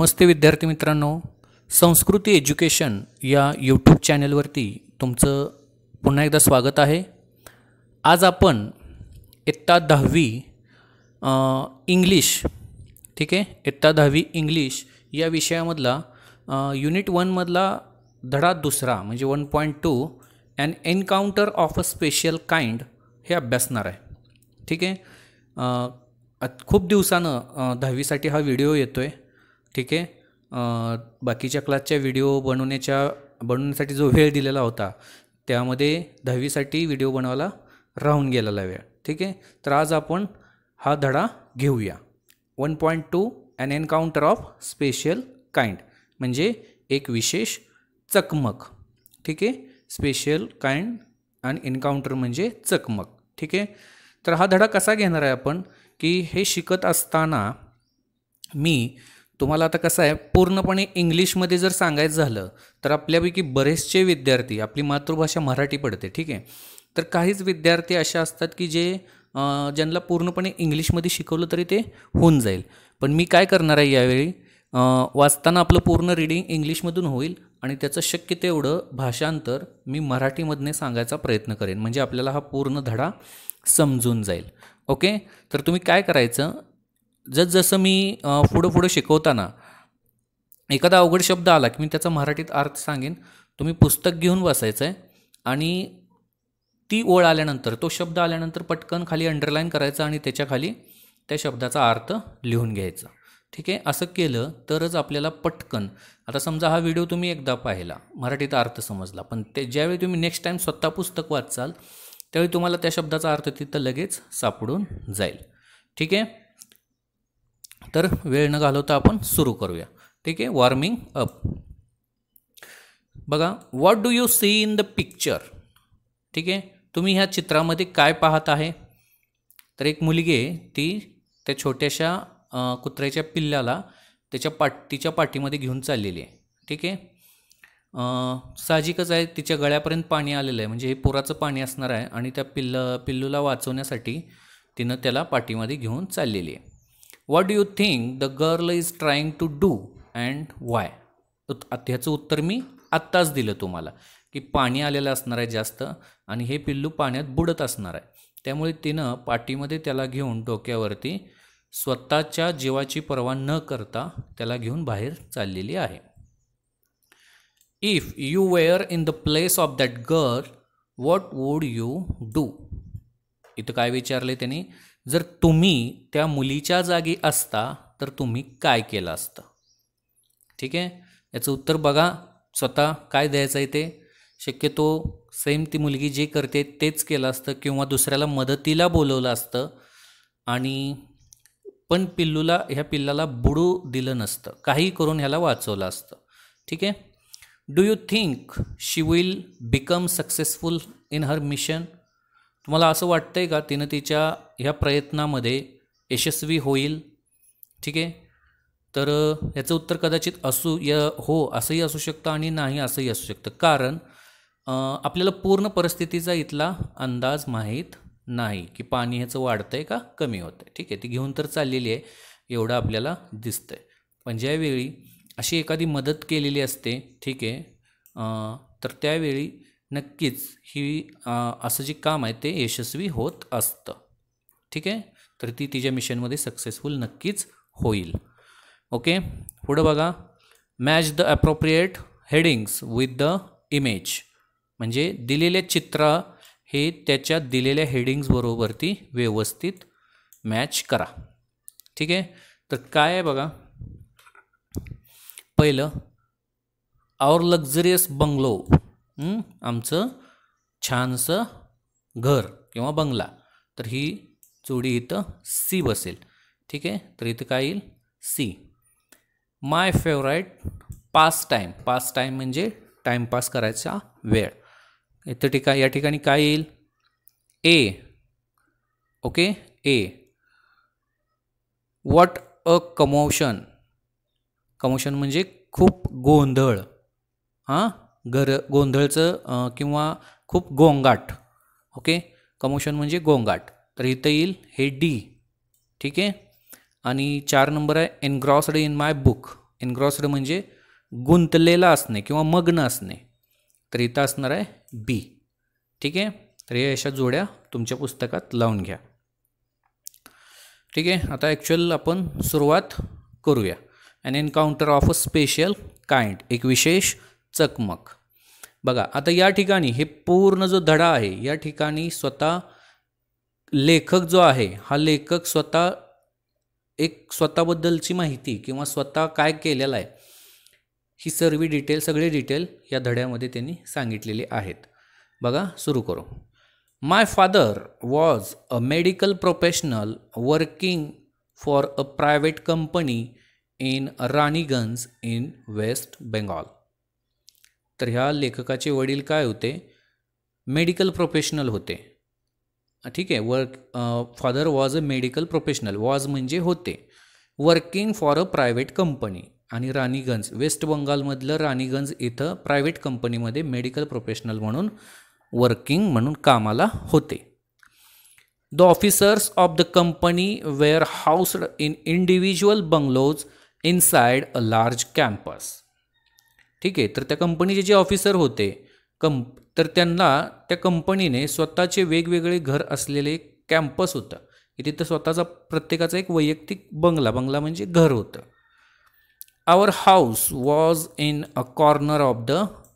नमस्ते विद्यार्थी मित्रांनो संस्कृती एज्युकेशन या यूट्यूब चॅनेलवरती तुमचं पुन्हा एकदा स्वागत आहे आज आपण इत्ता दहावी इंग्लिश ठीक आहे इत्ता दहावी इंग्लिश या विषयामधला युनिट वनमधला धडा दुसरा म्हणजे one point two and encounter of a special kind हे अभ्यासणार आहे ठीक आहे खूप दिवसानं दहावीसाठी हा व्हिडिओ येतो आहे ठीक आहे बाकीच्या क्लासच्या व्हिडिओ बनवण्याच्या बनवण्यासाठी जो वेळ दिलेला होता त्यामध्ये दहावीसाठी व्हिडिओ बनवायला राहून गेलेला वेळ ठीक आहे तर आज आपण हा धडा घेऊया one point two and encounter of special kind म्हणजे एक विशेष चकमक ठीक आहे स्पेशल काइंड अँड एन्काउंटर म्हणजे चकमक ठीक आहे तर हा धडा कसा घेणार आहे आपण की हे शिकत असताना मी तुम्हाला आता कसं आहे पूर्णपणे इंग्लिशमध्ये जर सांगायचं झालं तर आपल्यापैकी बरेचसे विद्यार्थी आपली मातृभाषा मराठी पडते ठीक आहे तर काहीच विद्यार्थी असे असतात की जे ज्यांना पूर्णपणे इंग्लिशमध्ये शिकवलं तरी ते होऊन जाईल पण मी काय करणार आहे यावेळी वाचताना आपलं पूर्ण रिडिंग इंग्लिशमधून होईल आणि त्याचं शक्य तेवढं भाषांतर मी मराठीमधने सांगायचा प्रयत्न करेन म्हणजे आपल्याला हा पूर्ण धडा समजून जाईल ओके तर तुम्ही काय करायचं जसजसं मी पुढं पुढं शिकवताना एखादा अवघड शब्द आला की मी त्याचा मराठीत अर्थ सांगेन तुम्ही पुस्तक घेऊन बसायचं आहे आणि ती ओळ आल्यानंतर तो शब्द आल्यानंतर पटकन खाली अंडरलाईन करायचा आणि त्याच्याखाली त्या शब्दाचा अर्थ लिहून घ्यायचा ठीक आहे असं केलं तरच आपल्याला पटकन आता समजा हा व्हिडिओ तुम्ही एकदा पाहिला मराठीत अर्थ समजला पण ते ज्यावेळी तुम्ही नेक्स्ट टाईम स्वतः पुस्तक वाचाल त्यावेळी तुम्हाला त्या शब्दाचा अर्थ तिथं लगेच सापडून जाईल ठीक आहे तर वेळ न घालवता आपण सुरू करूया ठीक आहे वॉर्मिंग अप बघा what do you see in the picture ठीक आहे तुम्ही ह्या चित्रामध्ये काय पाहत आहे तर एक मुलगी आहे ती त्या छोट्याशा कुत्र्याच्या पिल्ल्याला त्याच्या पाट तिच्या पाठीमध्ये घेऊन चाललेली आहे ठीक आहे साहजिकच आहे तिच्या गळ्यापर्यंत पाणी आलेलं आहे म्हणजे हे पुराचं पाणी असणार आहे आणि त्या पिल्ल पिल्लूला वाचवण्यासाठी तिनं त्याला पाठीमध्ये घेऊन चाललेली आहे what do you think the girl is trying to do and why ह्याचं उत्तर मी आत्ताच दिलं तुम्हाला की पाणी आलेलं असणार आहे जास्त आणि हे पिल्लू पाण्यात बुडत असणार आहे त्यामुळे तिनं पाठीमध्ये त्याला घेऊन डोक्यावरती स्वतःच्या जीवाची पर्वा न करता त्याला घेऊन बाहेर चाललेली आहे if you were in the place of that girl what would you do इथं काय विचारले त्यांनी जर तुम्ही त्या मुलीच्या जागी असता तर तुम्ही काय केलं असतं ठीक आहे याचं उत्तर बघा स्वतः काय द्यायचं आहे ते शक्यतो सेम ती मुलगी जे करते तेच केलं असतं किंवा दुसऱ्याला मदतीला बोलवलं असतं आणि पण पिल्लूला ह्या पिल्लाला बुडू दिलं नसतं काही करून ह्याला वाचवलं असतं ठीक आहे do you think she will become successful in her mission तुम्हाला असं वाटतं आहे का तिनं तिच्या ह्या प्रयत्नामध्ये यशस्वी होईल ठीक आहे तर याचं उत्तर कदाचित असू य हो असंही असू शकतं आणि नाही असंही असू शकतं कारण आपल्याला पूर्ण परिस्थितीचा इथला अंदाज माहीत नाही की पाणी ह्याचं वाढतं आहे का कमी होतं आहे ठीक आहे ती घेऊन तर चाललेली आहे एवढं आपल्याला दिसतं आहे पण ज्यावेळी अशी एखादी मदत केलेली असते ठीक आहे तर त्यावेळी नक्कीच ही असं जे काम आहे ते यशस्वी होत असतं ठीक आहे तर ती तिच्या मिशनमध्ये सक्सेसफुल नक्कीच होईल ओके पुढं बघा match the appropriate headings with the image म्हणजे दिलेले चित्र हे त्याच्या दिलेल्या हेडिंग्सबरोबर ती व्यवस्थित मॅच करा ठीक आहे तर काय आहे बघा पहिलं आवर लक्झरियस बंगलो आमचं छानसं घर किंवा बंगला तर ही जोडी इथं सी बसेल ठीक आहे तर इथं काय येईल see my favourite pass time pass time म्हणजे टाईमपास करायचा वेळ इथं ठिका या ठिकाणी काय येईल a okay a what a commotion commotion म्हणजे खूप गोंधळ हां गर गोंधळचं किंवा खूप गोंगाट ओके कमोशन म्हणजे गोंगाट तर इथं येईल हे डी ठीक आहे आणि चार नंबर आहे engrossed in my book engrossed म्हणजे गुंतलेला असणे किंवा मग्न असणे तर इथं असणार आहे बी ठीक आहे तर हे अशा जोड्या तुमच्या पुस्तकात लावून घ्या ठीक आहे आता ॲक्च्युअल आपण सुरुवात करूया and encounter of a special kind एक विशेष चकमक बघा आता या ठिकाणी हे पूर्ण जो धडा आहे या ठिकाणी स्वतः लेखक जो आहे हा लेखक स्वतः एक स्वतःबद्दलची माहिती किंवा स्वतः काय केलेलं आहे ही सर्व डिटेल सगळी डिटेल या धड्यामध्ये त्यांनी सांगितलेले आहेत बघा सुरू करू my father was a medical professional working for a private company in Raniganj in West Bengal तर ह्या लेखकाचे वडील काय होते मेडिकल प्रोफेशनल होते ठीक आहे work father was a medical professional was म्हणजे होते working for a private company आणि राणीगंज वेस्ट बंगालमधलं राणीगंज इथं प्रायव्हेट कंपनीमध्ये मेडिकल प्रोफेशनल म्हणून वर्किंग म्हणून कामाला होते the officers of the company were housed in individual bungalows inside a large campus ठीक आहे तर त्या कंपनीचे जे ऑफिसर होते कंप तर त्यांना त्या कंपनीने स्वतःचे वेगवेगळे घर असलेले कॅम्पस होतं की तिथं स्वतःचा प्रत्येकाचा एक वैयक्तिक बंगला बंगला म्हणजे घर होतं our house was in a corner of the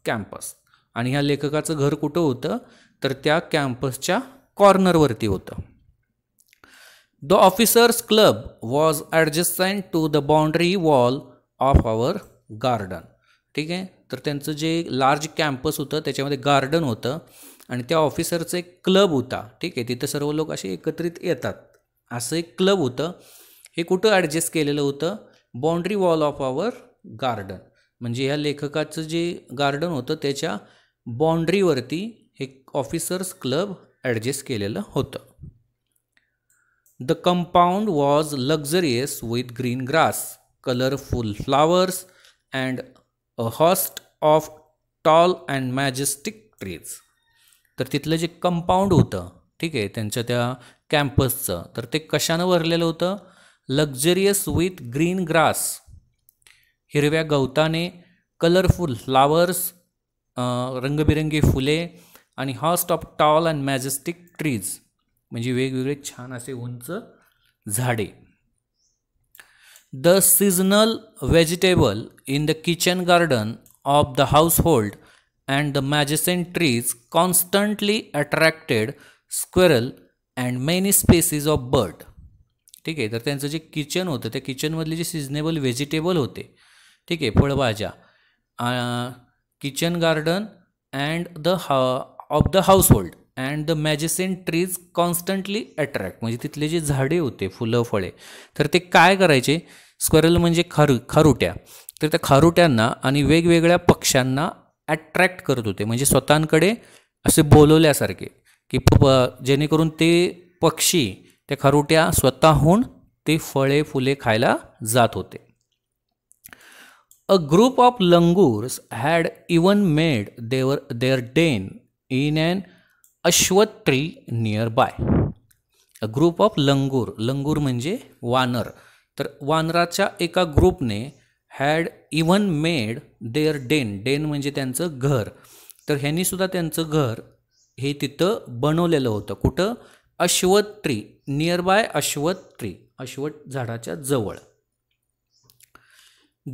campus आणि ह्या लेखकाचं घर कुठं होतं तर त्या कॅम्पसच्या कॉर्नरवरती होतं the officers club was adjacent to the boundary wall of our garden ठीक आहे तर त्यांचं जे लार्ज कॅम्पस होतं त्याच्यामध्ये गार्डन होतं आणि त्या ऑफिसरचं एक क्लब होता ठीक आहे तिथं सर्व लोक असे एकत्रित येतात असं एक क्लब होतं हे कुठं ॲडजस्ट केलेलं होतं boundary wall of our garden म्हणजे ह्या लेखकाचं जे गार्डन होतं त्याच्या बाउंड्रीवरती हे ऑफिसर्स क्लब ॲडजस्ट केलेलं होतं the compound was luxurious with green grass colourful flowers and a host of tall and majestic trees तर तिथलं जे कंपाऊंड होतं ठीक आहे त्यांच्या त्या कॅम्पसचं तर ते कशानं भरलेलं होतं लक्झरियस विथ ग्रीन ग्रास हिरव्या गवताने कलरफुल फ्लावर्स रंगबिरंगी फुले आणि host of tall and majestic trees म्हणजे वेगवेगळे छान असे उंच झाडे The seasonal vegetable in the kitchen garden of the household and the majestic trees constantly attracted squirrel and many species of bird ठीक आहे तर त्यांचं जे किचन होतं त्या किचनमधले जे सिजनेबल व्हेजिटेबल होते ठीक आहे फळभाज्या किचन गार्डन अँड द हा of the household and the majestic trees constantly attract म्हणजे तिथले जे झाडे होते फुलं फळे तर ते काय करायचे स्क्वेरल म्हणजे खारू खारुट्या तर त्या खारुट्यांना आणि वेगवेगळ्या पक्ष्यांना ॲट्रॅक्ट करत होते म्हणजे स्वतःकडे असे बोलवल्यासारखे की जेणेकरून ते पक्षी त्या खारुट्या स्वतःहून ते फळे फुले खायला जात होते a group of langurs had even made their their den in an ashwath tree nearby a group of langur langur म्हणजे वानर तर वानराच्या एका ग्रुपने had even made their den den म्हणजे त्यांचं घर तर ह्यांनीसुद्धा त्यांचं घर हे तिथं बनवलेलं होतं कुठं ashwath tree nearby ashwath tree ashwath झाडाच्या जवळ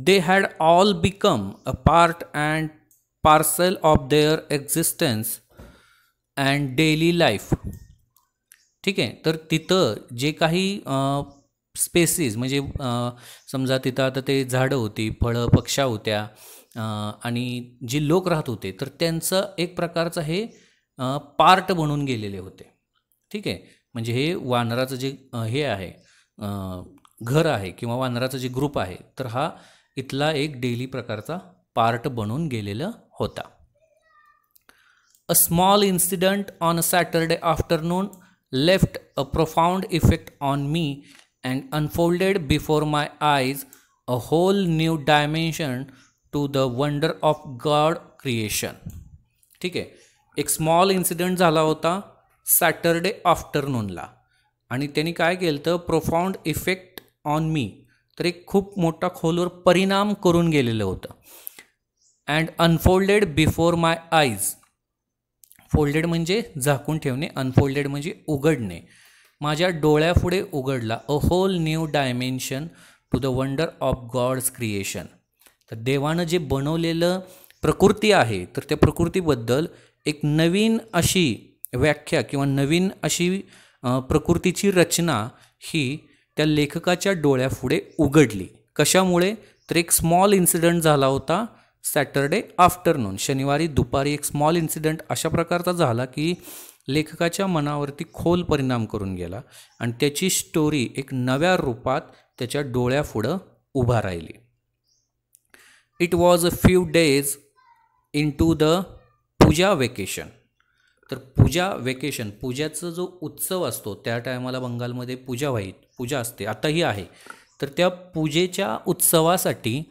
they had all become a part and parcel of their existence and daily life ठीक आहे तर तिथं जे काही स्पेसीज म्हणजे समजा तिथं आता ते झाडं होती फळं पक्षा होत्या आणि जे लोक राहत होते तर त्यांचं एक प्रकारचं हे पार्ट बनून गेलेले होते ठीक आहे म्हणजे हे वानराचं जे हे आहे घर आहे किंवा वानराचं जे ग्रुप आहे तर हा इथला एक डेली प्रकारचा पार्ट बनून गेलेलं होता a small incident on a Saturday afternoon left a profound effect on me and unfolded before my eyes a whole new dimension to the wonder of God creation. ठीक आहे एक स्मॉल इन्सिडेंट झाला होता Saturday आफ्टरनूनला आणि त्यांनी काय केलं तर प्रोफाऊंड इफेक्ट ऑन मी तर एक खूप मोठा खोलवर परिणाम करून गेलेलं होतं and unfolded before my eyes folded म्हणजे झाकून ठेवणे अनफोल्डेड म्हणजे उघडणे माझ्या डोळ्यापुढे उघडला a whole new dimension to the wonder of God's creation तर देवानं जे बनवलेलं प्रकृती आहे तर त्या प्रकृतीबद्दल एक नवीन अशी व्याख्या किंवा नवीन अशी प्रकृतीची रचना ही त्या लेखकाच्या डोळ्यापुढे उघडली कशामुळे तर एक स्मॉल इन्सिडंट झाला होता सॅटरडे आफ्टरनून शनिवारी दुपारी एक स्मॉल इन्सिडंट अशा प्रकारचा झाला की लेखकाच्या मनावरती खोल परिणाम करून गेला आणि त्याची स्टोरी एक नव्या रूपात त्याच्या डोळ्यापुढं उभा राहिली it was a few days into the Puja vacation तर पूजा वेकेशन पूजाचं जो उत्सव असतो त्या टायमाला बंगालमध्ये पूजा व्हायची पूजा असते आताही आहे तर त्या पूजेच्या उत्सवासाठी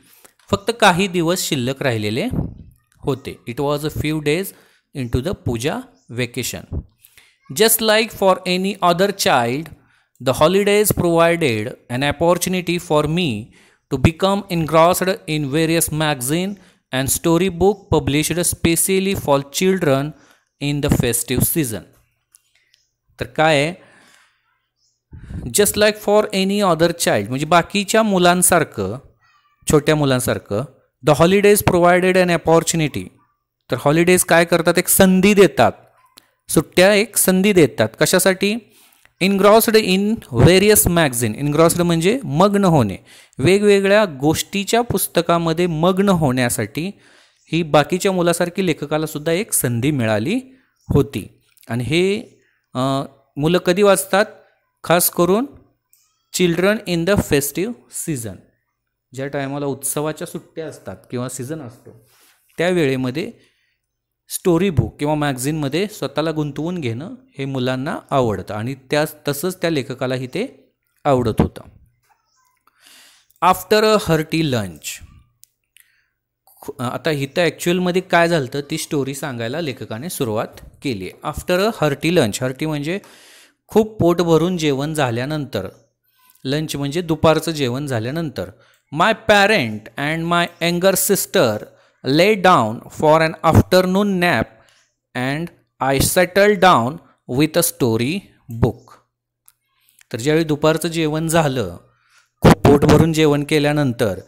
फक्त काही दिवस शिल्लक राहिलेले होते it was a few days into the Puja vacation. Just like for any other child, the holidays provided an opportunity for me to become engrossed in various magazine and storybook published specially for children in the festive season. तर काय आहे just like for any other child म्हणजे बाकीच्या मुलांसारखं छोट्या मुलांसारखं the holidays provided an opportunity तर holidays काय करतात एक संधी देतात सुट्ट्या एक संधी देतात कशासाठी engrossed in various magazine engrossed म्हणजे मग्न होणे वेगवेगळ्या गोष्टीच्या पुस्तकामध्ये मग्न होण्यासाठी ही बाकीच्या मुलासारखी लेखकाला सुद्धा एक संधी मिळाली होती आणि हे मुलं कधी वाचतात खास करून children in the festive season ज्या टायमाला उत्सवाच्या सुट्ट्या असतात किंवा सीझन असतो त्या वेळेमध्ये स्टोरी बुक किंवा मॅगझिनमध्ये स्वतःला गुंतवून घेणं हे मुलांना आवडतं आणि त्या तसंच त्या लेखकालाही ते आवडत होतं आफ्टर अ हर्टी लंच आता इथं ॲक्च्युअलमध्ये काय झालं तर ती स्टोरी सांगायला लेखकाने सुरुवात केली after a hearty lunch hearty म्हणजे खूप पोट भरून जेवण झाल्यानंतर लंच म्हणजे दुपारचं जेवण झाल्यानंतर माय पॅरेंट अँड माय अँगर sister lay down for an afternoon nap and I settle down with a story book तर ज्यावेळी दुपारचं जेवण झालं खूप पोट भरून जेवण केल्यानंतर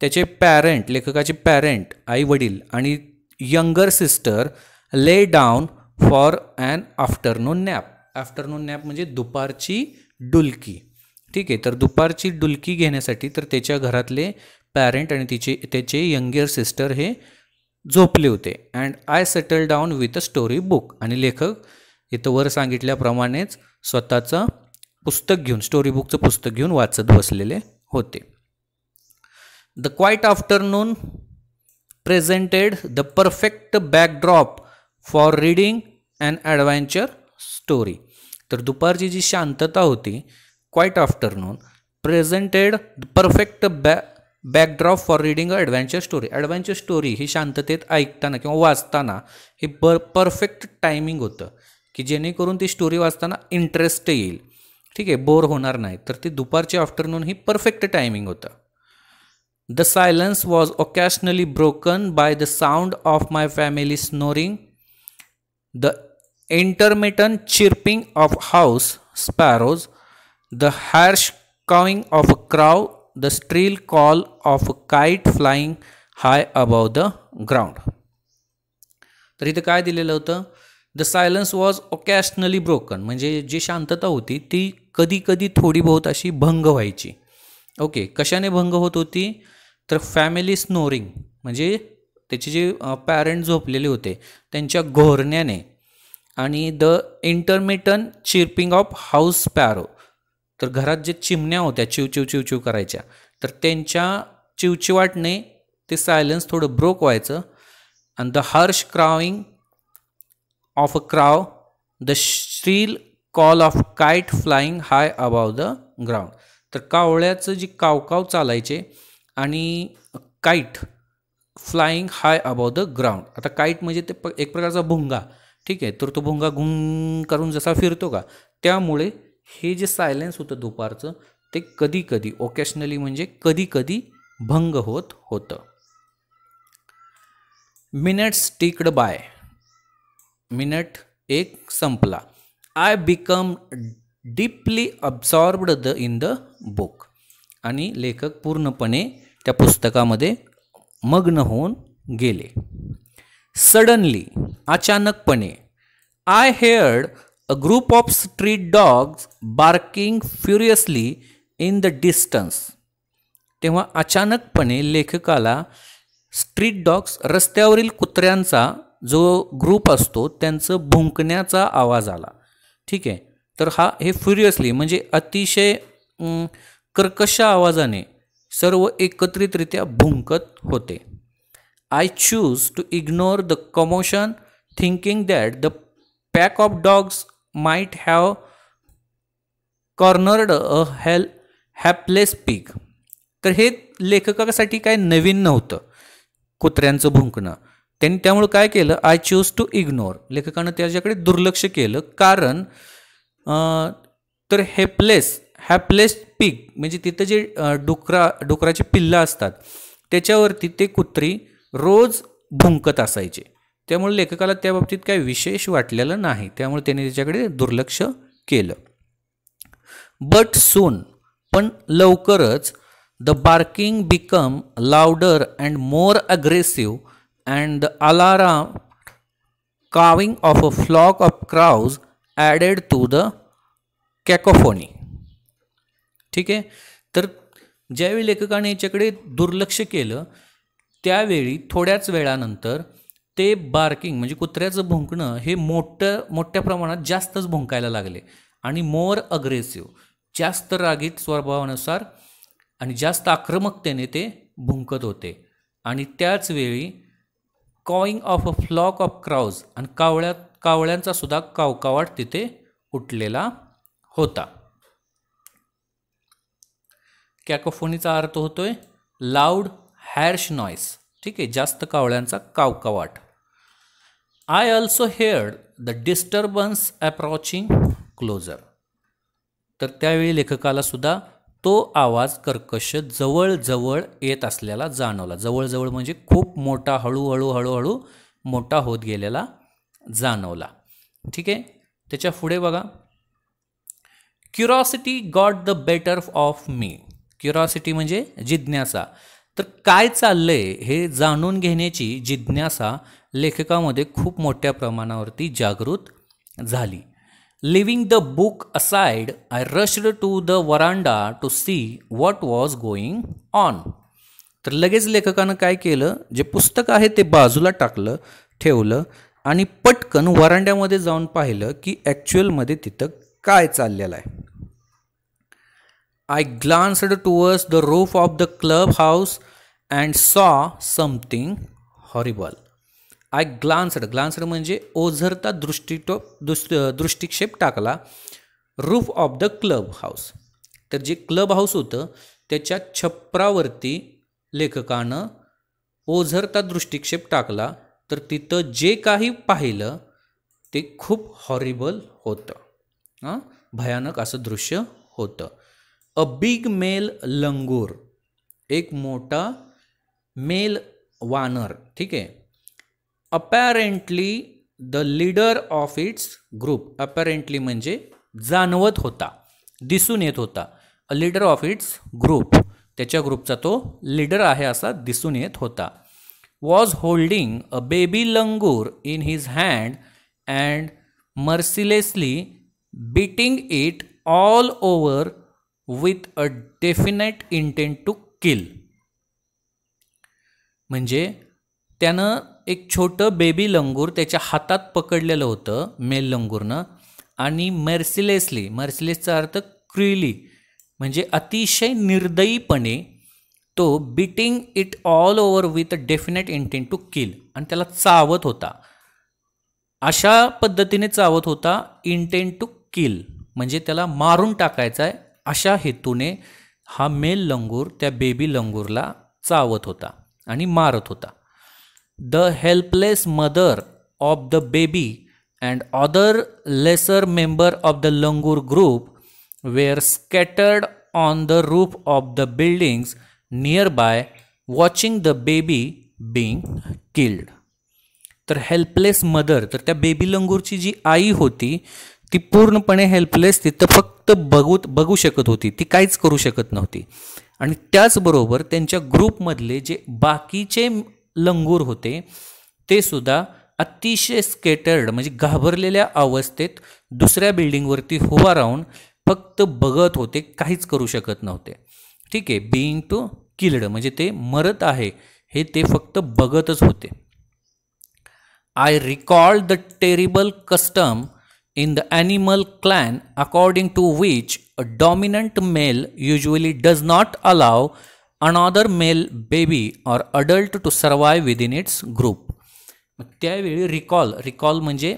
त्याचे पॅरेंट लेखकाचे पॅरेंट आई वडील आणि younger sister lay down for an afternoon nap afternoon nap म्हणजे दुपारची डुलकी ठीक आहे तर दुपारची डुलकी घेण्यासाठी तर त्याच्या घरातले पॅरेंट आणि तिचे त्याचे यंगर सिस्टर हे झोपले होते and I settle down with a story book आणि लेखक इथं वर सांगितल्याप्रमाणेच स्वतःचं पुस्तक घेऊन स्टोरी बुकचं पुस्तक घेऊन वाचत बसलेले होते the quiet afternoon presented the perfect backdrop for reading and adventure story तर दुपारची जी शांतता होती quiet afternoon presented the perfect back backdrop for reading a adventure story adventure story ही शांततेत ऐकताना किंवा वाचताना हे पर परफेक्ट टायमिंग होतं की जेणेकरून ती स्टोरी वाचताना इंटरेस्ट येईल ठीक आहे बोर होणार नाही तर ती दुपारची आफ्टरनून ही परफेक्ट टायमिंग होतं the silence was occasionally broken by the sound of my family snoring the intermittent chirping of house sparrows the harsh cawing of a crow the shrill call of a kite high high the ground तर इथं काय दिलेलं होतं the silence was occasionally broken म्हणजे जी शांतता होती ती कधी कधी थोडी बहुत अशी भंग व्हायची ओके कशाने भंग होत होती तर फॅमिली स्नोरिंग म्हणजे त्याचे जे पॅरेंट झोपलेले होते त्यांच्या घोरण्याने आणि the intermittent chirping of house sparrow तर घरात जे चिमण्या होत्या चिव चिव चिव चिव करायच्या तर त्यांच्या चिवचिवाटने ते सायलन्स थोडं ब्रोक व्हायचं and the harsh cawing of a crow the shrill call of kite flying high above the ground तर कावळ्याचं जी कावकाव चालायचे आणि kite flying high above the ground आता काईट म्हणजे ते एक प्रकारचा भुंगा ठीक आहे तर तो भुंगा घुंग करून जसा फिरतो का त्यामुळे हे जे सायलेन्स होतं दुपारचं ते कधी कधी ओकेशनली म्हणजे कधी कधी भंग होत होतं मिनट्स टिकड बाय मिनट एक संपला I become deeply absorbed the in the book आणि लेखक पूर्णपणे त्या पुस्तकामध्ये मग्न होऊन गेले सडनली अचानकपणे I heard A group of street dogs barking furiously in the distance. तेव्हा अचानकपणे लेखकाला स्ट्रीट डॉग्स रस्त्यावरील कुत्र्यांचा जो ग्रुप असतो त्यांचं भुंकण्याचा आवाज आला ठीक आहे तर हा हे फ्युरियसली म्हणजे अतिशय कर्कश आवाजाने सर्व एकत्रितरित्या भुंकत होते I choose to ignore the commotion thinking that the pack of dogs might have cornered a हेल हॅपलेस पीक तर हे लेखकासाठी काय नवीन नव्हतं कुत्र्यांचं भुंकणं त्यांनी त्यामुळं काय केलं आय चूज टू इग्नोर लेखकानं त्याच्याकडे दुर्लक्ष केलं कारण तर हेपलेस हॅपलेस पीक म्हणजे तिथं जे डुकरा डुकराचे पिल्लं असतात त्याच्यावरती ते कुत्री रोज भुंकत असायचे त्यामुळे लेखकाला त्या बाबतीत काही विशेष वाटलेलं नाही त्यामुळे त्याने त्याच्याकडे दुर्लक्ष केलं बट सून पण लवकरच the barking become louder and more aggressive and the alarm cawing of a flock of crows added to the cacophony ठीक आहे तर ज्यावेळी लेखकाने याच्याकडे दुर्लक्ष केलं त्यावेळी थोड्याच वेळानंतर ते बार्किंग म्हणजे कुत्र्याचं भुंकणं हे मोठं मोठ्या प्रमाणात जास्तच भुंकायला लागले आणि मोर अग्रेसिव्ह जास्त रागीत स्वभावानुसार आणि जास्त आक्रमकतेने ते भुंकत होते आणि त्याच वेळी cawing of a flock of crows आणि कावळ्या कावळ्यांचा सुद्धा कावकावाट तिथे उठलेला होता कॅकोफोनीचा अर्थ होतोय लाऊड हॅर्श नॉईस ठीक आहे जास्त कावळ्यांचा कावकावाट I also heard the disturbance approaching closer तर त्यावेळी लेखकाला सुद्धा तो आवाज कर्कश जवळजवळ येत असलेला जाणवला जवळजवळ म्हणजे खूप मोठा हळूहळू हळूहळू मोठा होत गेलेला जाणवला ठीक आहे त्याच्या पुढे बघा curiosity got the better of me curiosity म्हणजे जिज्ञासा तर काय चाललंय हे जाणून घेण्याची जिज्ञासा लेखकामध्ये खूप मोठ्या प्रमाणावरती जागृत झाली leaving the book aside I rushed to the veranda to see what was going on तर लगेच लेखकानं काय केलं जे पुस्तक आहे ते बाजूला टाकलं ठेवलं आणि पटकन वरांड्यामध्ये जाऊन पाहिलं की ॲक्च्युअलमध्ये तिथं काय चाललेलं आहे I glanced the roof of the club house and saw something horrible I glanced glanced म्हणजे ओझरता दृष्टीटोप दृष्ट दृष्टिक्षेप टाकला roof of the club house तर जे क्लब हाऊस होतं त्याच्या छप्रावरती लेखकानं ओझरता दृष्टिक्षेप टाकला तर तिथं जे काही पाहिलं ते खूप हॉरिबल होतं भयानक असं दृश्य होतं अ बिग मेल लंगूर एक मोठा मेल वानर ठीक आहे apparently the leader of its group apparently म्हणजे जाणवत होता दिसून येत होता a leader of its group त्याच्या ग्रुपचा तो लीडर आहे असा दिसून येत होता was holding a baby langur in his hand and mercilessly beating it all over with a definite intent to kill म्हणजे त्यानं एक छोटं बेबी लंगूर त्याच्या हातात पकडलेलं होतं मेल लंगूरनं आणि मर्सिलेसली मर्सिलेसचा अर्थ क्रिली म्हणजे अतिशय निर्दयीपणे तो beating it all over with a definite intent to kill आणि त्याला चावत होता अशा पद्धतीने चावत होता इंटेंट टू किल म्हणजे त्याला मारून टाकायचा आहे अशा हेतूने हा मेल लंगूर त्या बेबी लंगूरला चावत होता आणि मारत होता the helpless mother of the baby and other lesser member of the langur group were scattered on the roof of the buildings nearby watching the baby being killed तर helpless mother तर त्या baby लंगूरची जी आई होती ती पूर्णपणे helpless तिथं फक्त बघू बघू शकत होती ती काहीच करू शकत नव्हती आणि त्याचबरोबर त्यांच्या ग्रुपमधले जे बाकीचे लंगूर होते ते सुद्धा अतिशय स्केटर्ड म्हणजे घाबरलेल्या अवस्थेत दुसऱ्या बिल्डिंगवरती उभा राहून फक्त बघत होते काहीच करू शकत नव्हते ठीक आहे बीइंग टू किल्ड म्हणजे ते मरत आहे हे ते फक्त बघतच होते I recall the terrible custom in the animal clan according to which a dominant male usually does not allow another male baby or adult to survive within its group मग त्यावेळी रिकॉल रिकॉल म्हणजे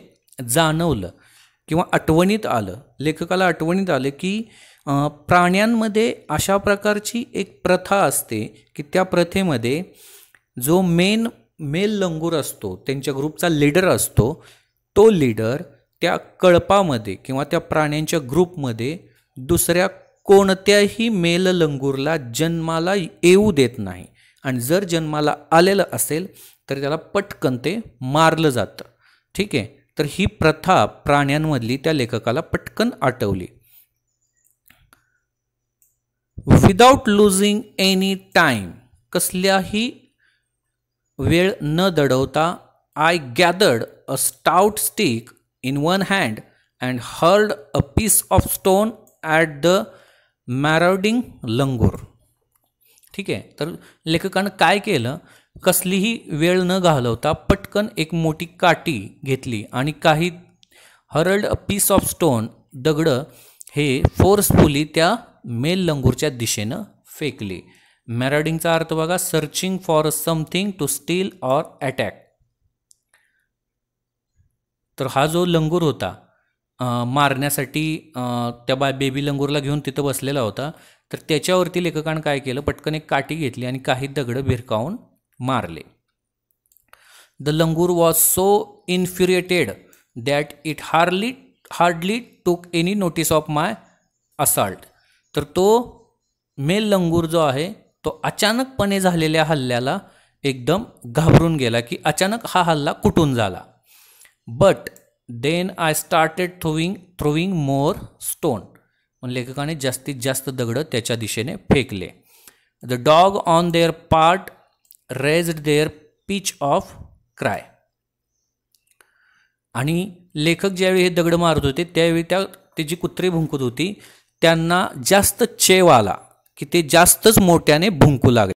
जाणवलं किंवा आठवणीत आलं लेखकाला आठवणीत आलं की प्राण्यांमध्ये अशा प्रकारची एक प्रथा असते की त्या प्रथेमध्ये जो मेन मेल लंगूर असतो त्यांच्या ग्रुपचा लीडर असतो तो लीडर त्या कळपामध्ये किंवा त्या प्राण्यांच्या ग्रुपमध्ये दुसऱ्या कोणत्याही मेल लंगूरला जन्माला येऊ देत नाही आणि जर जन्माला आलेलं असेल तर त्याला पटकन ते मारलं जातं ठीक आहे तर ही प्रथा प्राण्यांमधली त्या लेखकाला पटकन आठवली विदाऊट लुझिंग एनी टाईम कसल्याही वेळ न दडवता I gathered a stout stick in one hand and hurled a piece of stone at the marauding langur. ठीक आहे तर लेखकानं काय केलं कसलीही वेळ न घालवता पटकन एक मोठी काटी घेतली आणि काही hurled a piece of stone दगडं हे फोर्सफुली त्या मेल लंगूरच्या दिशेनं फेकली मॅरॉडिंगचा अर्थ बघा searching for something to steal or attack तर हा जो लंगूर होता मारण्यासाठी त्या बा बेबी लंगूरला घेऊन तिथं बसलेला होता तर त्याच्यावरती लेखकानं काय केलं पटकन एक काठी घेतली आणि काही दगडं भिरकावून मारले the langur was so infuriated that it hardly hardly took any notice of my assault तर तो मेल लंगूर जो आहे तो अचानकपणे झालेल्या हल्ल्याला एकदम घाबरून गेला की अचानक हा हल्ला कुठून झाला but then I started throwing throwing more stone पण लेखकाने जास्तीत जास्त दगडं त्याच्या दिशेने फेकले the dog on their part raised their pitch of cry आणि लेखक ज्यावेळी हे दगड मारत होते त्यावेळी त्या ते जी कुत्री भुंकत होती त्यांना जास्त चेव आला की ते जास्तच मोठ्याने भुंकू लागले